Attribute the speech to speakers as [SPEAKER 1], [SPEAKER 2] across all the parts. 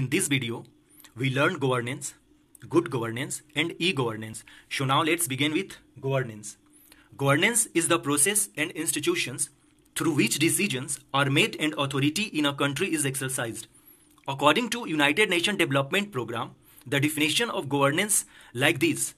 [SPEAKER 1] In this video, we learned governance, good governance and e-governance. So now let's begin with governance. Governance is the process and institutions through which decisions are made and authority in a country is exercised. According to United Nations Development Programme, the definition of governance like this,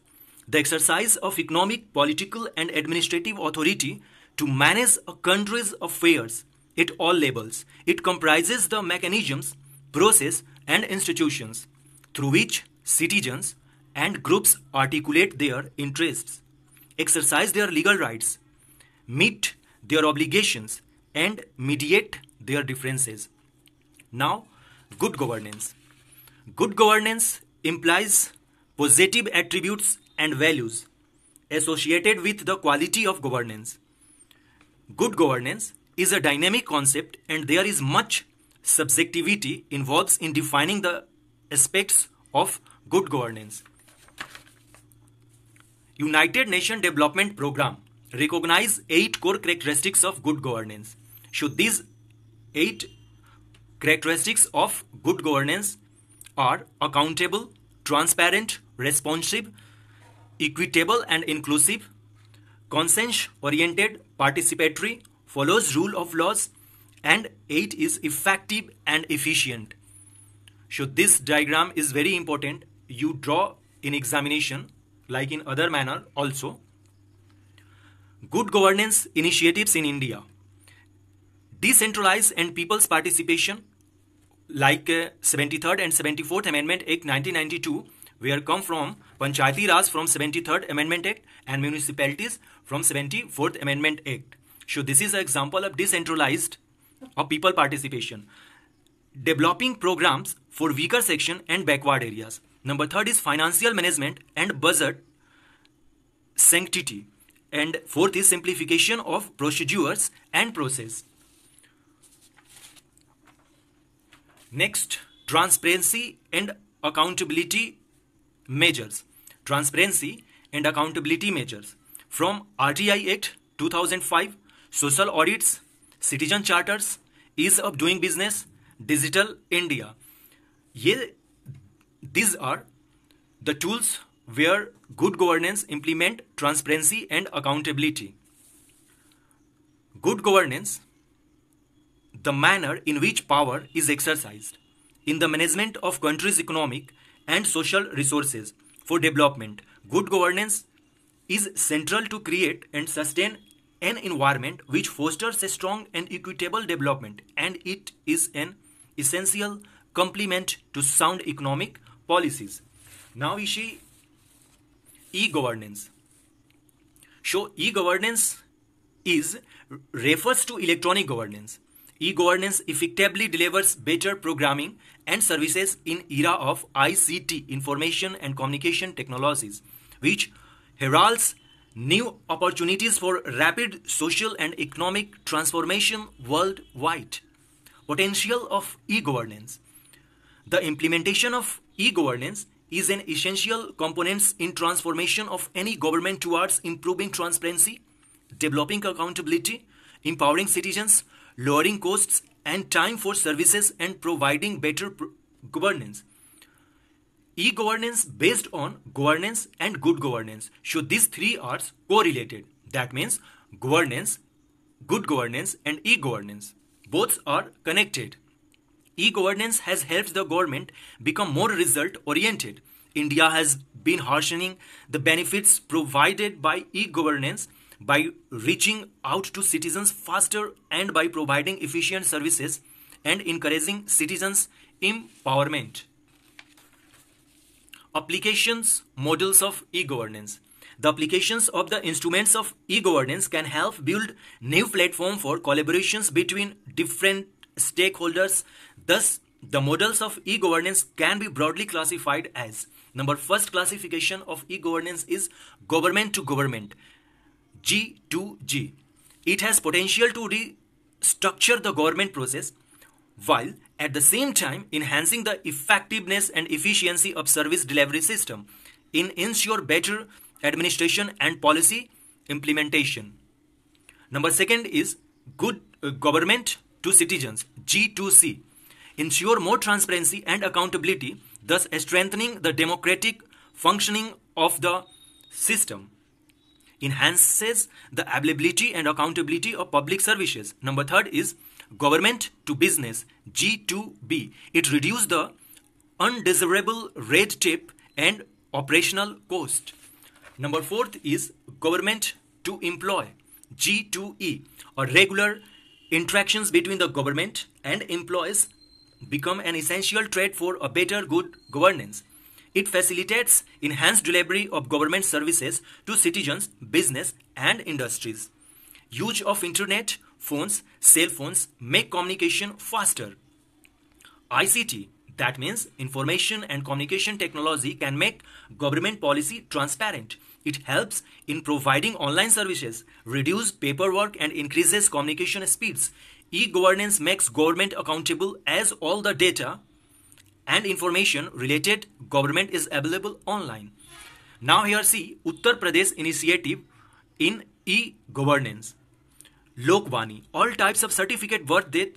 [SPEAKER 1] the exercise of economic, political and administrative authority to manage a country's affairs at all levels. It comprises the mechanisms, process and institutions through which citizens and groups articulate their interests, exercise their legal rights, meet their obligations, and mediate their differences. Now, good governance. Good governance implies positive attributes and values associated with the quality of governance. Good governance is a dynamic concept, and there is much subjectivity involves in defining the aspects of good governance. United Nations Development Program recognize eight core characteristics of good governance. Should these eight characteristics of good governance are accountable, transparent, responsive, equitable and inclusive, consensus oriented, participatory, follows rule of laws, and 8 is effective and efficient. So this diagram is very important. You draw in examination like in other manner also. Good governance initiatives in India. Decentralized and people's participation like uh, 73rd and 74th Amendment Act 1992 where come from Panchayati Raj from 73rd Amendment Act and municipalities from 74th Amendment Act. So this is an example of decentralized or people participation. Developing programs for weaker section and backward areas. Number third is financial management and budget sanctity. And fourth is simplification of procedures and process. Next, transparency and accountability measures. Transparency and accountability measures. From RTI Act 2005, social audits Citizen charters, ease of doing business, Digital India. These are the tools where good governance implement transparency and accountability good governance the manner in which power is exercised in the management of country's economic and social resources for development good governance is central to create and sustain an environment which fosters a strong and equitable development, and it is an essential complement to sound economic policies. Now we see e-governance. So e-governance is refers to electronic governance. E-governance effectively delivers better programming and services in era of ICT, information and communication technologies, which heralds new opportunities for rapid social and economic transformation worldwide, potential of e governance. The implementation of e governance is an essential component in transformation of any government towards improving transparency, developing accountability, empowering citizens, lowering costs and time for services, and providing better governance e-governance based on governance and good governance. So these three are correlated. That means governance, good governance and e-governance. Both are connected. E-governance has helped the government become more result oriented. India has been harshening the benefits provided by e-governance by reaching out to citizens faster and by providing efficient services and encouraging citizens empowerment. Applications models of e-governance. The applications of the instruments of e-governance can help build new platform for collaborations between different stakeholders. Thus, the models of e-governance can be broadly classified as number first classification of e-governance is government to government G2G. It has potential to restructure the government process while at the same time enhancing the effectiveness and efficiency of service delivery system in ensure better administration and policy implementation. Number second is good uh, government to citizens G2C ensure more transparency and accountability thus strengthening the democratic functioning of the system enhances the availability and accountability of public services number third is government to business G2B. It reduced the undesirable red tape and operational cost. Number fourth is government to employ G2E or regular interactions between the government and employees become an essential trait for a better good governance. It facilitates enhanced delivery of government services to citizens, business and industries. Use of internet phones, cell phones make communication faster. ICT, that means information and communication technology can make government policy transparent. It helps in providing online services, reduce paperwork and increases communication speeds. E-governance makes government accountable as all the data and information related government is available online. Now here see Uttar Pradesh initiative in e-governance. Lokvani all types of certificate worth that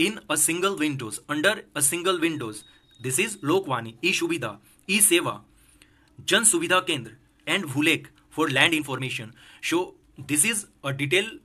[SPEAKER 1] in a single windows under a single windows this is Lokvani e Suvidha e Seva Jan Suvidha Kendra and Bhulekh for land information so this is a detail